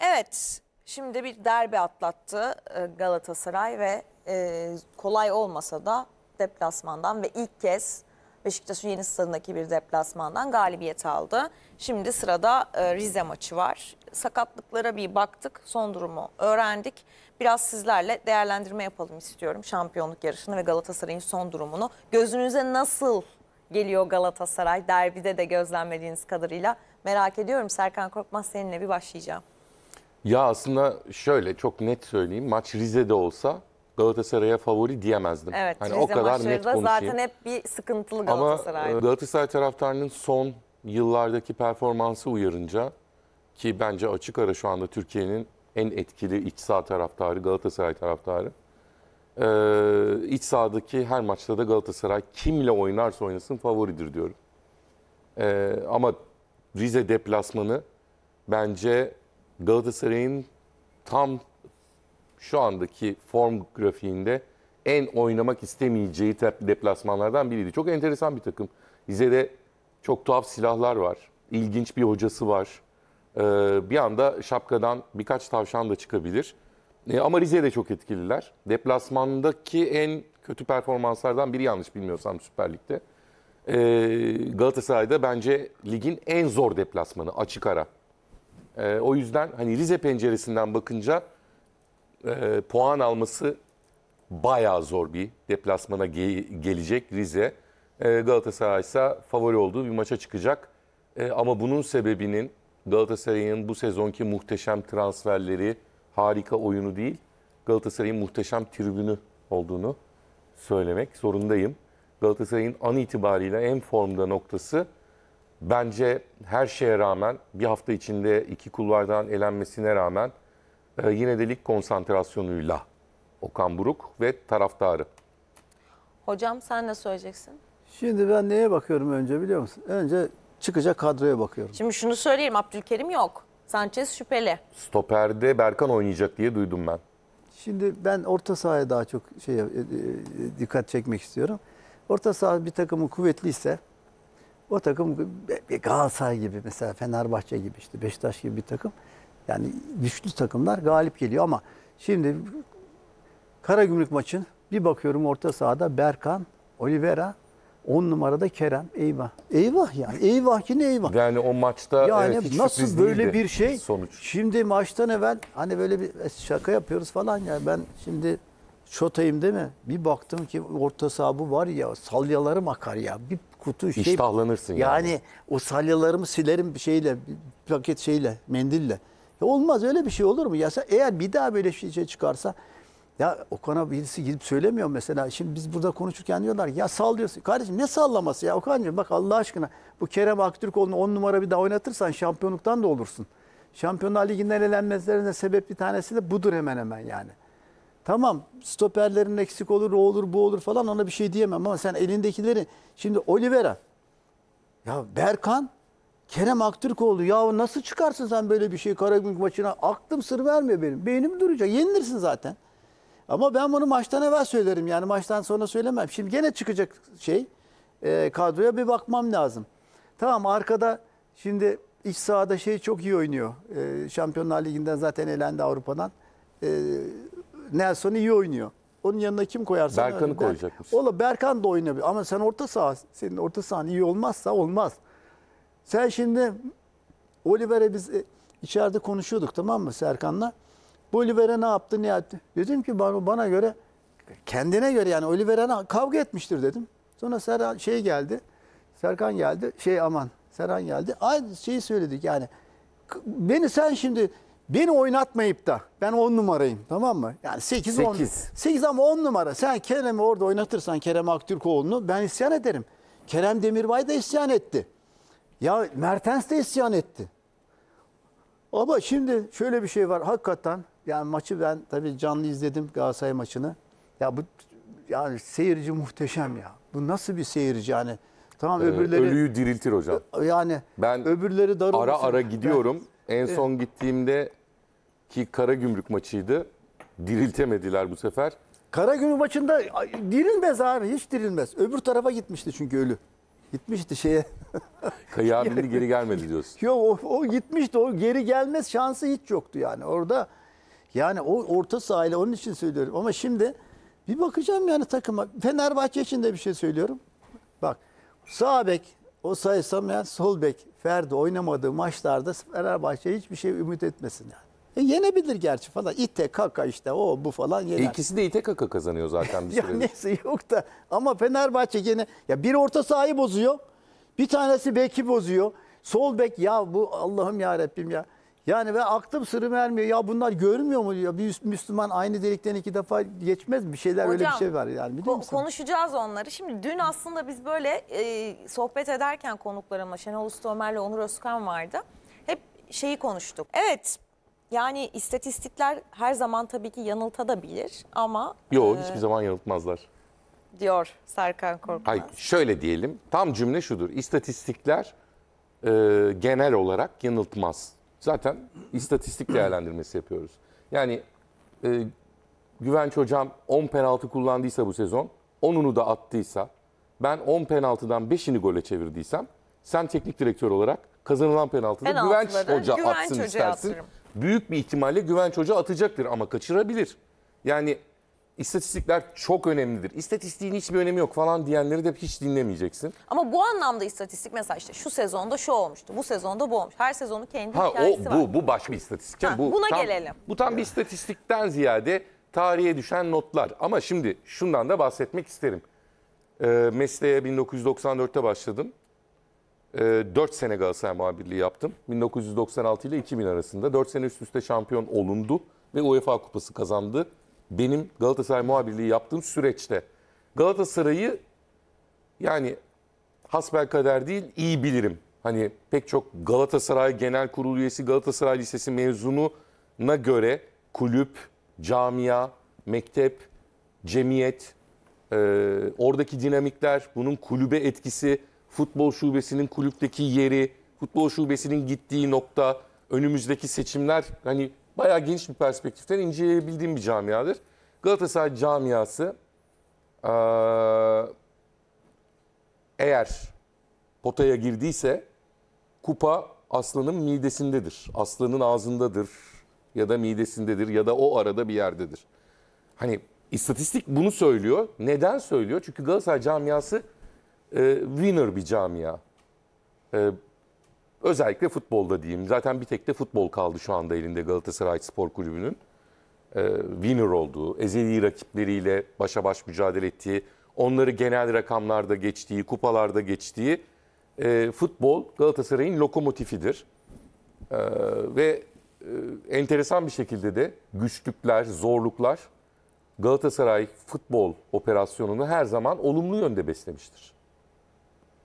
Evet, şimdi bir derbi atlattı e, Galatasaray ve e, kolay olmasa da deplasmandan ve ilk kez Beşiktaş'ın yeni stadındaki bir deplasmandan galibiyet aldı. Şimdi sırada e, Rize maçı var. Sakatlıklara bir baktık, son durumu öğrendik. Biraz sizlerle değerlendirme yapalım istiyorum şampiyonluk yarışını ve Galatasaray'ın son durumunu. Gözünüze nasıl geliyor Galatasaray derbide de gözlenmediğiniz kadarıyla merak ediyorum. Serkan Korkmaz seninle bir başlayacağım. Ya aslında şöyle çok net söyleyeyim. Maç Rize'de olsa Galatasaray'a favori diyemezdim. Evet, hani Rize o kadar net konuşayım. zaten hep bir sıkıntılı Galatasaray. Ama e, Galatasaray taraftarının son yıllardaki performansı uyarınca ki bence açık ara şu anda Türkiye'nin en etkili iç saha taraftarı Galatasaray taraftarı. Ee, iç sahadaki her maçta da Galatasaray kimle oynarsa oynasın favoridir diyorum. Ee, ama Rize deplasmanı bence Galatasaray'ın tam şu andaki form grafiğinde en oynamak istemeyeceği deplasmanlardan biriydi. Çok enteresan bir takım. Rize'de çok tuhaf silahlar var. İlginç bir hocası var. Ee, bir anda şapkadan birkaç tavşan da çıkabilir. Ee, ama Rize'de çok etkililer. Deplasmandaki en kötü performanslardan biri yanlış bilmiyorsam Süper Lig'de. Ee, Galatasaray'da bence ligin en zor deplasmanı açık ara. E, o yüzden hani Rize penceresinden bakınca e, puan alması bayağı zor bir deplasmana ge gelecek Rize. E, Galatasaray ise favori olduğu bir maça çıkacak. E, ama bunun sebebinin Galatasaray'ın bu sezonki muhteşem transferleri, harika oyunu değil, Galatasaray'ın muhteşem tribünü olduğunu söylemek zorundayım. Galatasaray'ın an itibariyle en formda noktası bence her şeye rağmen bir hafta içinde iki kulvardan elenmesine rağmen e, yine de lig konsantrasyonuyla Okan Buruk ve taraftarı. Hocam sen ne söyleyeceksin? Şimdi ben neye bakıyorum önce biliyor musun? Önce çıkacak kadroya bakıyorum. Şimdi şunu söyleyeyim Abdülkerim yok. Sanchez şüpheli. Stoperde Berkan oynayacak diye duydum ben. Şimdi ben orta sahaya daha çok şey e, e, dikkat çekmek istiyorum. Orta saha bir takımın kuvvetliyse o takım Galatasaray gibi mesela Fenerbahçe gibi işte Beşiktaş gibi bir takım. Yani güçlü takımlar galip geliyor ama şimdi Karagümrük maçın bir bakıyorum orta sahada Berkan, Oliveira, 10 numarada Kerem. Eyvah. Eyvah yani. Eyvah ki ne eyvah. Yani o maçta yani evet, hiç nasıl böyle bir şey? Sonuç. Şimdi maçtan evvel hani böyle bir e, şaka yapıyoruz falan ya. Ben şimdi şotayım değil mi? Bir baktım ki orta saha bu var ya salyalarım akar ya. Bir kutu şey. İştahlanırsın yani. Yani o salyalarımı silerim bir şeyle, paket şeyle, mendille. Ya olmaz öyle bir şey olur mu? Ya sen, eğer bir daha böyle şey çıkarsa ya o kana birisi gidip söylemiyor mesela. Şimdi biz burada konuşurken diyorlar ya sallıyorsun. Kardeşim ne sallaması ya Okan'cığım bak Allah aşkına. Bu Kerem Aktürkoğlu'nu on numara bir daha oynatırsan şampiyonluktan da olursun. Şampiyonlar Ligi'nden elenmezlerine sebep bir tanesi de budur hemen hemen yani. Tamam stoperlerin eksik olur, o olur, bu olur falan ona bir şey diyemem ama sen elindekileri şimdi Olivera ya Berkan Kerem Aktürkoğlu ya nasıl çıkarsın sen böyle bir şey Karagümrük maçına? Aklım sır vermiyor benim. Beynim duracak. Yenilirsin zaten. Ama ben bunu maçtan evvel söylerim. Yani maçtan sonra söylemem. Şimdi gene çıkacak şey e, kadroya bir bakmam lazım. Tamam arkada şimdi iç sahada şey çok iyi oynuyor. E, Şampiyonlar Ligi'nden zaten elendi Avrupa'dan. E, Nelson iyi oynuyor. Onun yanına kim koyarsan Berkan'ı öyle der. koyacakmış. Ola Berkan da oynayabilir ama sen orta saha senin orta sahan iyi olmazsa olmaz. Sen şimdi Oliver'e biz e, içeride konuşuyorduk tamam mı Serkan'la? Bu Oliver'e ne yaptı ne yaptı? Dedim ki bana, bana göre kendine göre yani Oliver'e kavga etmiştir dedim. Sonra Serhan şey geldi. Serkan geldi. Şey aman Serhan geldi. Aynı şeyi söyledik yani. Beni sen şimdi Beni oynatmayıp da ben 10 numarayım tamam mı? Yani 8 10 Sekiz. 8 ama 10 numara. Sen Kerem'i orada oynatırsan Kerem Aktürkoğlu'nu ben isyan ederim. Kerem Demirbay da isyan etti. Ya Mertens de isyan etti. Ama şimdi şöyle bir şey var hakikaten. Yani maçı ben tabii canlı izledim Galatasaray maçını. Ya bu yani seyirci muhteşem ya. Bu nasıl bir seyirci yani? Tamam ee, öbürleri ölüyü diriltir hocam. Yani ben öbürleri darılmasın. Ara ara gidiyorum. Ben, en son gittiğimde ki kara gümrük maçıydı. Diriltemediler bu sefer. Kara gümrük maçında dirilmez abi hiç dirilmez. Öbür tarafa gitmişti çünkü ölü. Gitmişti şeye. Kaya abinin geri gelmedi diyorsun. Yok o, o gitmişti. O geri gelmez şansı hiç yoktu yani. Orada yani o orta sahile, onun için söylüyorum. Ama şimdi bir bakacağım yani takıma. Fenerbahçe için de bir şey söylüyorum. Bak sağ bek o saysam yani sol bek Ferdi oynamadığı maçlarda Fenerbahçe hiçbir şey ümit etmesin yani. E, yenebilir gerçi falan. İte kaka işte o bu falan yener. E, ikisi de ite kaka kazanıyor zaten bir ya süredir. neyse yok da ama Fenerbahçe gene ya bir orta sahayı bozuyor. Bir tanesi beki bozuyor. Sol bek ya bu Allah'ım ya Rabbim ya. Yani ve aklım sırrı vermiyor. Ya bunlar görünmüyor mu? Ya bir Müslüman aynı delikten iki defa geçmez mi? Bir şeyler Hocam, öyle bir şey var yani biliyor musun? Konuşacağız onları. Şimdi dün aslında biz böyle e, sohbet ederken konuklarımla Şenol Usta Ömer'le Onur Özkan vardı. Hep şeyi konuştuk. Evet yani istatistikler her zaman tabii ki yanıltabilir ama... Yok e, hiçbir zaman yanıltmazlar. Diyor Serkan Korkmaz. Hayır, şöyle diyelim. Tam cümle şudur. İstatistikler e, genel olarak yanıltmaz. Zaten istatistik değerlendirmesi yapıyoruz. Yani e, Güvenç Hocam 10 penaltı kullandıysa bu sezon, 10'unu da attıysa, ben 10 penaltıdan 5'ini gole çevirdiysem, sen teknik direktör olarak kazanılan penaltıda Güvenç Hoca Güvenç atsın Hoca'ya istersin. atlarım büyük bir ihtimalle güven Hoca atacaktır ama kaçırabilir. Yani istatistikler çok önemlidir. İstatistiğin hiçbir önemi yok falan diyenleri de hiç dinlemeyeceksin. Ama bu anlamda istatistik mesela işte şu sezonda şu olmuştu, bu sezonda bu olmuş. Her sezonu kendi ha, hikayesi o, bu, var. Bu başka bir istatistik. Ha, bu, buna tam, gelelim. Bu tam bir istatistikten ziyade tarihe düşen notlar. Ama şimdi şundan da bahsetmek isterim. Ee, mesleğe 1994'te başladım. 4 ee, sene Galatasaray muhabirliği yaptım. 1996 ile 2000 arasında. 4 sene üst üste şampiyon olundu ve UEFA Kupası kazandı. Benim Galatasaray muhabirliği yaptığım süreçte Galatasaray'ı yani hasbel kader değil iyi bilirim. Hani pek çok Galatasaray Genel Kurul üyesi, Galatasaray Lisesi mezununa göre kulüp, camia, mektep, cemiyet, e, oradaki dinamikler, bunun kulübe etkisi, futbol şubesinin kulüpteki yeri, futbol şubesinin gittiği nokta, önümüzdeki seçimler hani bayağı geniş bir perspektiften inceleyebildiğim bir camiadır. Galatasaray camiası eğer potaya girdiyse kupa aslanın midesindedir. Aslanın ağzındadır ya da midesindedir ya da o arada bir yerdedir. Hani istatistik bunu söylüyor. Neden söylüyor? Çünkü Galatasaray camiası e, winner bir camia. E, özellikle futbolda diyeyim. Zaten bir tek de futbol kaldı şu anda elinde Galatasaray Spor Kulübü'nün. E, winner olduğu, ezeli rakipleriyle başa baş mücadele ettiği, onları genel rakamlarda geçtiği, kupalarda geçtiği e, futbol Galatasaray'ın lokomotifidir. E, ve e, enteresan bir şekilde de güçlükler, zorluklar Galatasaray futbol operasyonunu her zaman olumlu yönde beslemiştir.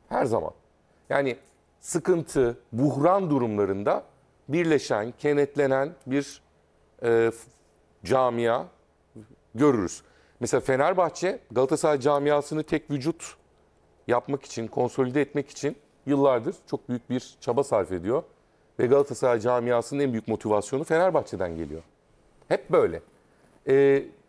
Her zaman. Yani sıkıntı, buhran durumlarında birleşen, kenetlenen bir e, camia görürüz. Mesela Fenerbahçe Galatasaray camiasını tek vücut yapmak için, konsolide etmek için yıllardır çok büyük bir çaba sarf ediyor. Ve Galatasaray camiasının en büyük motivasyonu Fenerbahçe'den geliyor. Hep böyle. Ee,